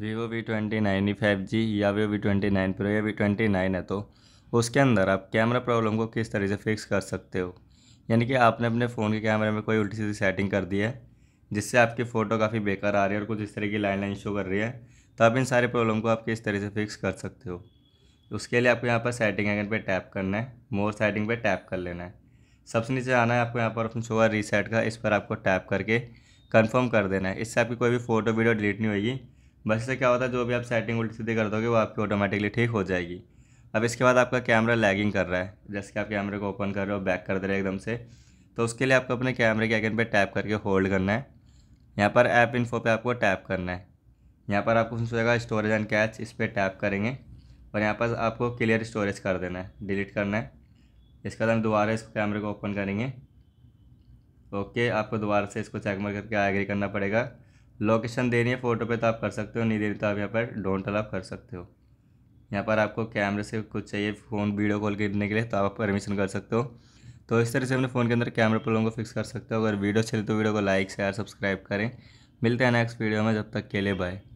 Vivo V twenty nine E five G या Vivo V twenty nine pro या V twenty nine है तो उसके अंदर आप कैमरा प्रॉब्लम को किस तरह से फिक्स कर सकते हो यानी कि आपने अपने फ़ोन के कैमरे में कोई उल्टी सीधी सेटिंग कर दी है जिससे आपकी फ़ोटो काफ़ी बेकार आ रही है और कुछ इस तरह की लाइन लाइन शो कर रही है तो आप इन सारे प्रॉब्लम को आप किस तरह से फिक्स कर सकते हो उसके लिए आपको यहाँ पर सेटिंग आइकन पर टैप करना है मोर सेटिंग पर टैप कर लेना है सबसे नीचे आना है आपको यहाँ पर ऑप्शन शो है रीसेट का इस पर आपको टैप करके कन्फर्म कर देना है इससे आपकी कोई भी फ़ोटो वीडियो डिलीट नहीं होगी बस से क्या होता है जो भी आप सेटिंग उल्टी सीधी कर दोगे वो आपकी ऑटोमेटिकली ठीक हो जाएगी अब इसके बाद आपका कैमरा लैगिंग कर रहा है जैसे कि आप कैमरे को ओपन कर रहे हो बैक कर दे रहे एकदम से तो उसके लिए आपको अपने कैमरे के आइकन पर टैप करके होल्ड करना है यहाँ पर ऐप इन्फो पर आपको टैप करना है यहाँ पर आपको सोचेगा स्टोरेज एंड कैच इस पर टैप करेंगे और यहाँ पर आपको क्लियर स्टोरेज कर देना है डिलीट करना है इसके बाद हम दोबारा इसको कैमरे को ओपन करेंगे ओके आपको दोबारा से इसको चेक मार करके आगे करना पड़ेगा लोकेशन दे रही है फ़ोटो पे तो आप कर सकते हो नहीं दे रही तो आप यहाँ पर डोंट आप कर सकते हो यहाँ पर आपको कैमरे से कुछ चाहिए फ़ोन वीडियो कॉल करने के लिए तो आप परमिशन कर सकते हो तो इस तरह से अपने फ़ोन के अंदर कैमरा प्रॉब्लम को फिक्स कर सकते हो अगर वीडियो चले तो वीडियो को लाइक शेयर सब्सक्राइब करें मिलते हैं नेक्स्ट वीडियो में जब तक के लिए बाय